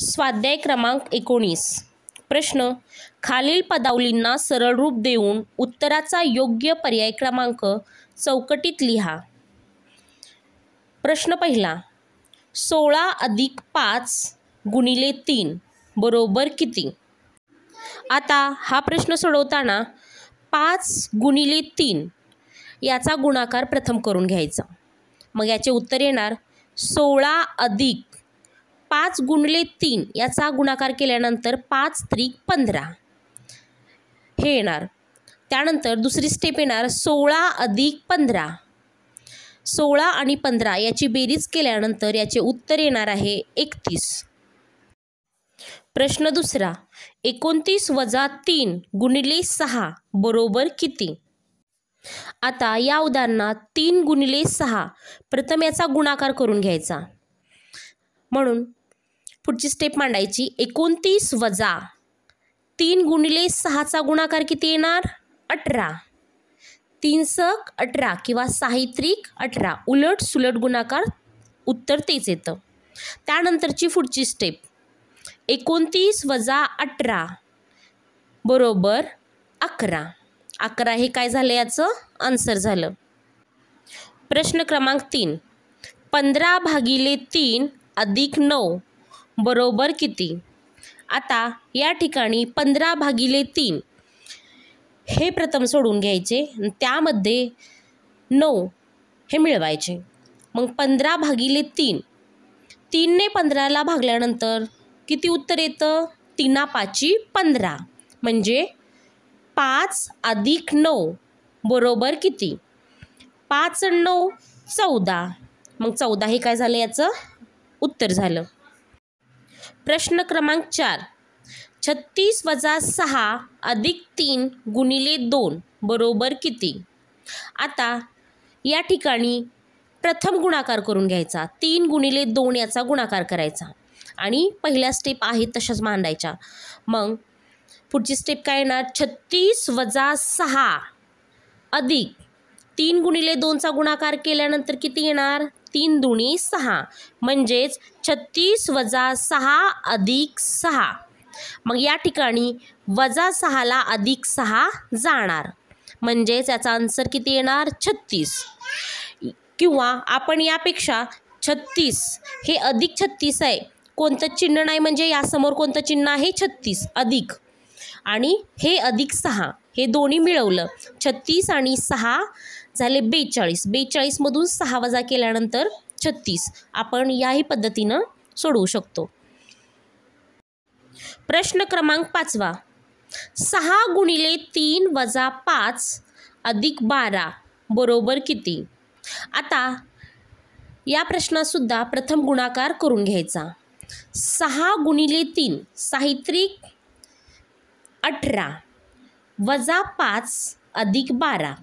स्वाध्याय क्रमांक एकोणीस प्रश्न खालील पदावलींना सरळ रूप देऊन उत्तराचा योग्य पर्याय क्रमांक चौकटीत लिहा प्रश्न पहिला सोळा अधिक पाच गुणिले तीन बरोबर किती आता हा प्रश्न सोडवताना पाच गुणिले तीन याचा गुणाकार प्रथम करून घ्यायचा मग याचे उत्तर येणार सोळा अधिक पाच गुणले तीन याचा गुणाकार केल्यानंतर पाच त्रिक पंधरा हे येणार त्यानंतर दुसरी स्टेप येणार सोळा अधिक पंधरा सोळा आणि पंधरा याची बेरीज केल्यानंतर याचे उत्तर येणार आहे एकतीस प्रश्न दुसरा एकोणतीस वजा तीन गुणिले सहा बरोबर किती आता या उदाहरणात तीन गुणिले सहा प्रथम याचा गुणाकार करून घ्यायचा म्हणून पुढची स्टेप मांडायची एकोणतीस वजा तीन गुणिले सहाचा गुणाकार किती येणार अठरा तीन सक अठरा किंवा साहित्रिक अठरा उलट सुलट गुणाकार उत्तर तेच येतं त्यानंतरची पुढची स्टेप एकोणतीस वजा अठरा बरोबर अकरा अकरा हे काय झालं याचं आन्सर झालं प्रश्न क्रमांक तीन पंधरा भागिले तीन अधिक नऊ बरोबर किती आता या ठिकाणी पंधरा भागिले तीन हे प्रथम सोडून घ्यायचे त्यामध्ये नऊ हे मिळवायचे मग पंधरा भागिले तीन तीनने पंधराला भागल्यानंतर किती उत्तर येतं तीना पाची पंधरा म्हणजे पाच अधिक नऊ बरोबर किती पाच नऊ चौदा मग चौदा हे काय झालं याचं उत्तर झालं प्रश्न क्रमांक चार छत्तीस वजा सहा अधिक तीन गुणिले दोन बरोबर किती आता या ठिकाणी प्रथम गुणाकार करून घ्यायचा तीन गुणिले दोन याचा गुणाकार करायचा आणि पहिल्या स्टेप आहे तशाच मांडायच्या मग पुढची स्टेप काय येणार छत्तीस वजा सहा अधिक तीन गुणिले दोनचा गुणाकार केल्यानंतर किती येणार तीन दुणी सहा म्हणजेच छत्तीस वजा सहा अधिक सहा मग या ठिकाणी वजा सहाला अधिक सहा जाणार म्हणजेच याचा आन्सर किती येणार छत्तीस किंवा आपण यापेक्षा छत्तीस हे अधिक छत्तीस आहे कोणतं चिन्ह नाही म्हणजे यासमोर कोणतं चिन्ह आहे छत्तीस अधिक आणि हे अधिक सहा हे दोन्ही मिळवलं छत्तीस आणि सहा झाले बेचाळीस बेचाळीसमधून सहा वजा केल्यानंतर छत्तीस आपण याही पद्धतीनं सोडवू शकतो प्रश्न क्रमांक पाचवा सहा गुणिले तीन वजा पाच अधिक बारा बरोबर किती आता या प्रश्नातसुद्धा प्रथम गुणाकार करून घ्यायचा सहा गुणिले तीन साहित्रिक अठरा वजा पाच अधिक बारा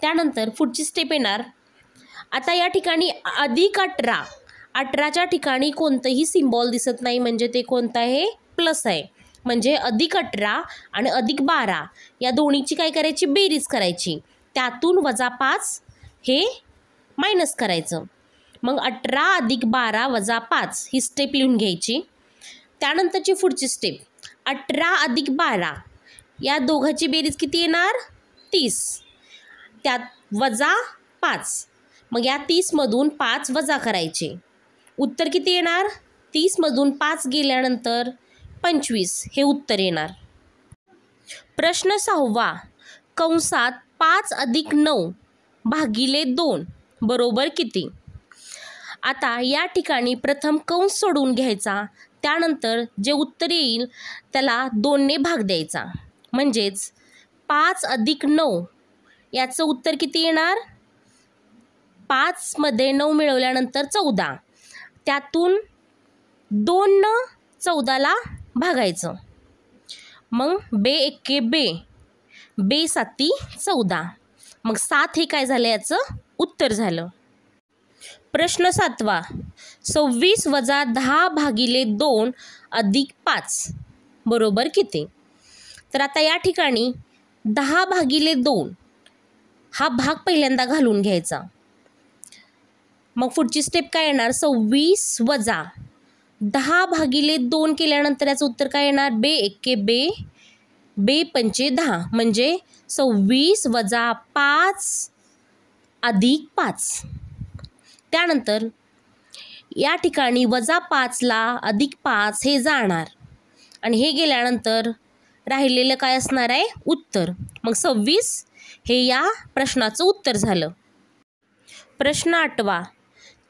त्यानंतर पुढची स्टेप येणार आता या ठिकाणी अधिक अठरा अठराच्या ठिकाणी कोणतंही सिम्बॉल दिसत नाही म्हणजे ते कोणतं आहे प्लस आहे म्हणजे अधिक अठरा आणि अधिक बारा या दोन्हीची काय करायची बेरीज करायची त्यातून वजा पाच हे मायनस करायचं मग अठरा अधिक बारा वजा पाच ही स्टेप लिहून घ्यायची त्यानंतरची पुढची स्टेप अठरा अधिक बारा या दोघाची बेरीज किती येणार तीस त्यात वजा पाच मग या तीसमधून पाच वजा करायचे उत्तर किती येणार तीसमधून पाच गेल्यानंतर पंचवीस हे उत्तर येणार प्रश्न सहावा कंसात पाच अधिक नऊ भागिले दोन बरोबर किती आता या ठिकाणी प्रथम कंस सोडून घ्यायचा त्यानंतर जे उत्तर येईल त्याला दोनने भाग द्यायचा म्हणजेच पाच अधिक नऊ याचं उत्तर किती येणार पाचमध्ये नऊ मिळवल्यानंतर चौदा त्यातून दोन चौदाला भागायचं मग बे एक्के बे बे साती चौदा मग सात हे काय झालं याचं उत्तर झालं प्रश्न सातवा सव्वीस वजा दहा भागिले दोन अधिक पाच बरोबर किती तर आता या ठिकाणी दहा भागिले दोन हा भाग पहिल्यांदा घालून घ्यायचा मग पुढची स्टेप काय येणार सव्वीस वजा दहा भागिले दोन केल्यानंतर याचं उत्तर काय येणार बे एके बे बे पंचे दहा म्हणजे सव्वीस वजा पाच अधिक पाच त्यानंतर या ठिकाणी वजा पाचला अधिक पाच हे जाणार आणि हे गेल्यानंतर राहिलेलं काय असणार आहे उत्तर मग सव्वीस हे या प्रश्नाचं उत्तर झालं प्रश्न आठवा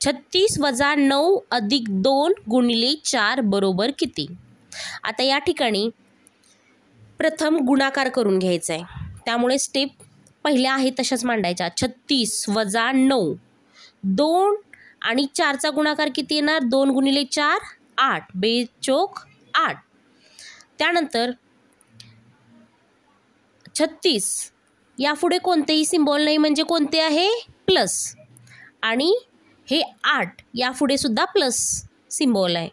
छत्तीस वजा नऊ अधिक दोन गुणिले चार बरोबर किती आता या ठिकाणी प्रथम गुणाकार करून घ्यायचा आहे त्यामुळे स्टेप पहिल्या आहे तशाच मांडायच्या छत्तीस वजा नऊ दोन आणि चारचा गुणाकार किती येणार दोन गुणिले चार आठ बे बेचोक आठ त्यानंतर छत्तीस यापुढे कोणतेही सिम्बॉल नाही म्हणजे कोणते आहे प्लस आणि हे आठ यापुढे सुद्धा प्लस सिम्बॉल आहे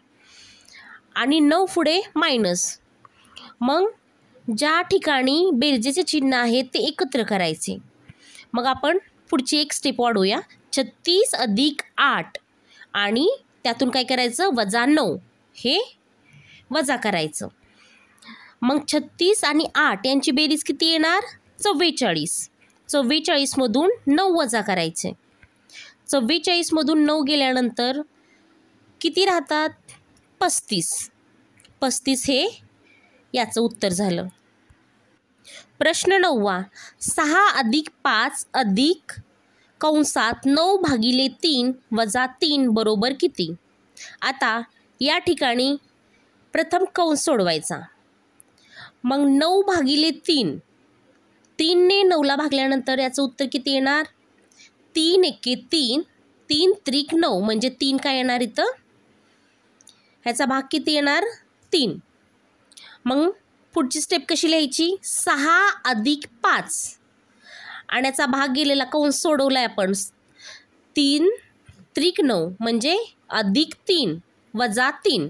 आणि नऊ पुढे मायनस मग ज्या ठिकाणी बेरजेचे चिन्ह आहे ते एकत्र करायचे मग आपण पुढची एक स्टेप वाढूया छत्तीस अधिक आठ आणि त्यातून काय करायचं वजा नऊ हे वजा करायचं मग छत्तीस आणि आठ यांची बेरीज किती येणार चव्वेचाळीस चव्वेचाळीसमधून नऊ वजा करायचे चव्वेचाळीसमधून नऊ गेल्यानंतर किती राहतात पस्तीस पस्तीस हे याचं उत्तर झालं प्रश्न नववा सहा अधिक पाच अधिक कंसात नऊ भागिले तीन वजा तीन बरोबर किती आता या ठिकाणी प्रथम कंस सोडवायचा मग नऊ भागिले तीन तीनने नऊला भागल्यानंतर याचं उत्तर किती येणार तीन एके तीन तीन त्रिक नऊ म्हणजे तीन काय येणार इथं ह्याचा भाग किती येणार तीन मग पुढची स्टेप कशी लिहायची सहा अधिक पाच आणि याचा भाग गेलेला कौन सोडवला आहे आपण तीन त्रिक नऊ म्हणजे अधिक तीन वजा तीन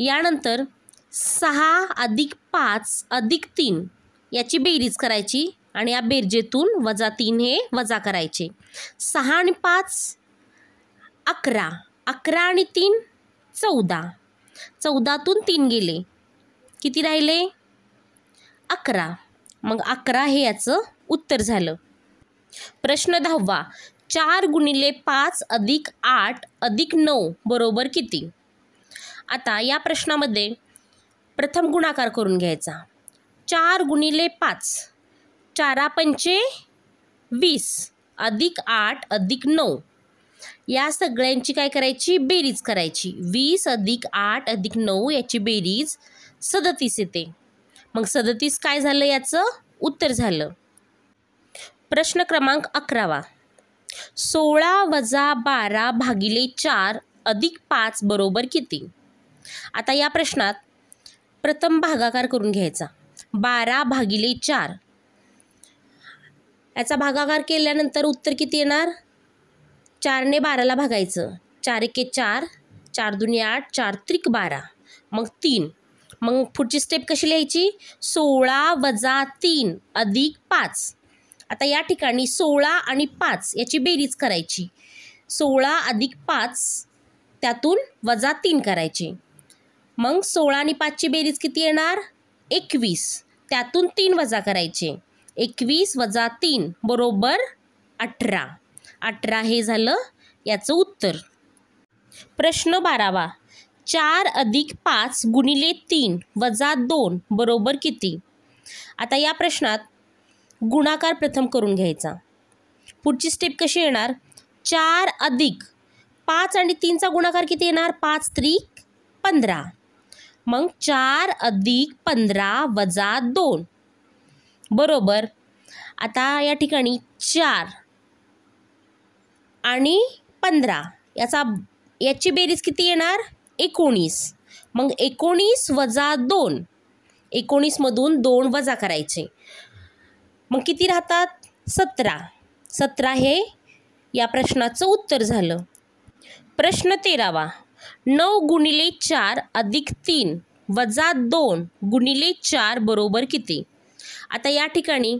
यानंतर सहा अधिक पाच अधिक तीन याची बेरीज करायची आणि या बेरजेतून वजा तीन हे वजा करायचे सहा आणि पाच अकरा अकरा आणि तीन चौदा चौदातून तीन गेले किती राहिले अकरा मग अकरा हे याचं उत्तर झालं प्रश्न दहावा चार गुणिले पाच अधिक आठ अधिक नऊ बरोबर किती आता या प्रश्नामध्ये प्रथम गुणाकार करून घ्यायचा चार गुणिले पाच चारा पंचे वीस अधिक आठ अधिक नऊ या सगळ्यांची काय करायची बेरीज करायची वीस अधिक आठ अधिक नऊ याची बेरीज सदतीस येते मग सदतीस काय झालं याचं उत्तर झालं प्रश्न क्रमांक अकरावा सोळा वजा बारा भागिले चार अधिक पाच बरोबर किती आता या प्रश्नात प्रथम भागाकार करून घ्यायचा बारा भागिले चार याचा भागाकार केल्यानंतर उत्तर किती येणार चारने बाराला भागायचं चार एके चार चार दुनी आठ चार त्रिक बारा मग तीन मग पुढची स्टेप कशी लिहायची सोळा वजा तीन अधिक पाच आता या ठिकाणी सोळा आणि पाच याची बेरीज करायची सोळा अधिक पाच त्यातून वजा तीन करायची मग सोळा आणि पाचची बेरीज किती येणार एकवीस त्यातून तीन वजा करायचे एकवीस वजा तीन बरोबर अठरा अठरा हे झालं याचं उत्तर प्रश्न बारावा चार अधिक पाच गुणिले तीन वजा दोन बरोबर किती आता या प्रश्नात गुणाकार प्रथम करून घ्यायचा पुढची स्टेप कशी येणार चार अधिक पाच आणि तीनचा गुणाकार किती येणार पाच त्रिक पंधरा मग चार अधिक पंधरा वजा दोन बरोबर आता या ठिकाणी चार आणि पंधरा याचा याची बेरीज किती येणार एकोणीस मग एकोणीस वजा दोन एकोणीसमधून दोन वजा करायचे मग किती राहतात सतरा सतरा हे या प्रश्नाचं उत्तर झालं प्रश्न तेरावा नऊ गुणिले चार अधिक तीन वजा दोन गुणिले चार बरोबर किती आता या ठिकाणी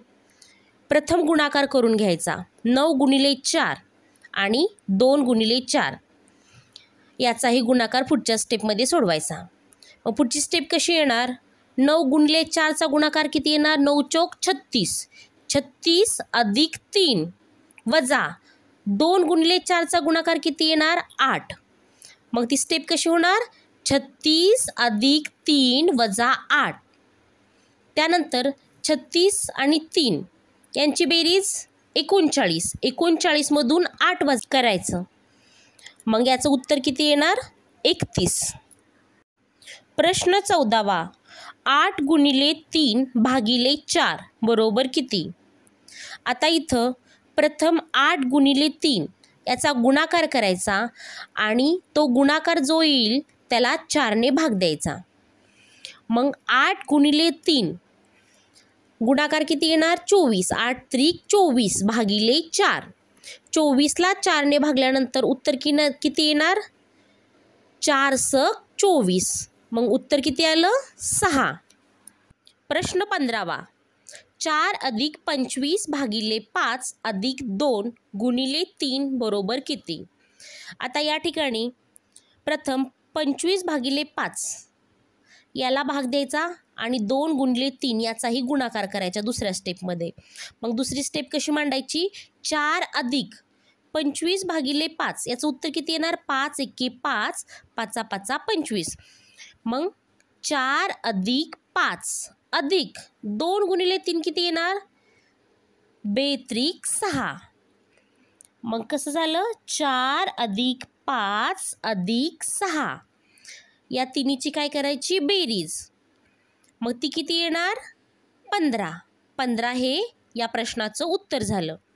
प्रथम गुणाकार करून घ्यायचा नऊ गुणिले चार आणि दोन गुणिले चार याचाही गुणाकार पुढच्या स्टेपमध्ये सोडवायचा मग पुढची स्टेप कशी येणार नऊ गुणिले चारचा गुणाकार किती येणार नऊ चौक छत्तीस छत्तीस अधिक तीन वजा दोन गुणिले चारचा गुणाकार किती येणार आठ मग ती स्टेप कशी होणार छत्तीस अधिक तीन वजा आठ त्यानंतर छत्तीस आणि तीन यांची बेरीज एकोणचाळीस एकोणचाळीसमधून आठ वज करायचं मग याचं उत्तर किती येणार एकतीस प्रश्न चौदावा आठ गुणिले तीन भागिले चार बरोबर किती आता इथं प्रथम आठ गुणिले तीन याचा गुणाकार करायचा आणि तो गुणाकार जो येईल त्याला चारने भाग द्यायचा मग आठ गुणिले तीन गुणाकार किती येणार चोवीस आठ त्रिक चोवीस भागिले चार चोवीसला चारने भागल्यानंतर उत्तर किन किती येणार चार सक चोवीस मग उत्तर किती आलं सहा प्रश्न पंधरावा चार अधिक पंचवीस भागिले पाच अधिक दोन गुणिले तीन बरोबर किती आता या ठिकाणी प्रथम पंचवीस भागिले पाच याला भाग द्यायचा आणि दोन गुणिले तीन याचाही गुणाकार करायचा दुसऱ्या स्टेपमध्ये मग दुसरी स्टेप कशी मांडायची चार अधिक पंचवीस भागिले पाच याचं उत्तर किती येणार पाच एके पाच पाचा पाचा पंचवीस मग चार अधिक पाच अधिक दोन गुणिले तीन किती येणार बेत्रिक सहा मग कसं झालं चार अधिक पाच अधिक सहा या तिन्हीची काय करायची बेरीज मग ती किती येणार पंधरा पंधरा हे या प्रश्नाचं उत्तर झालं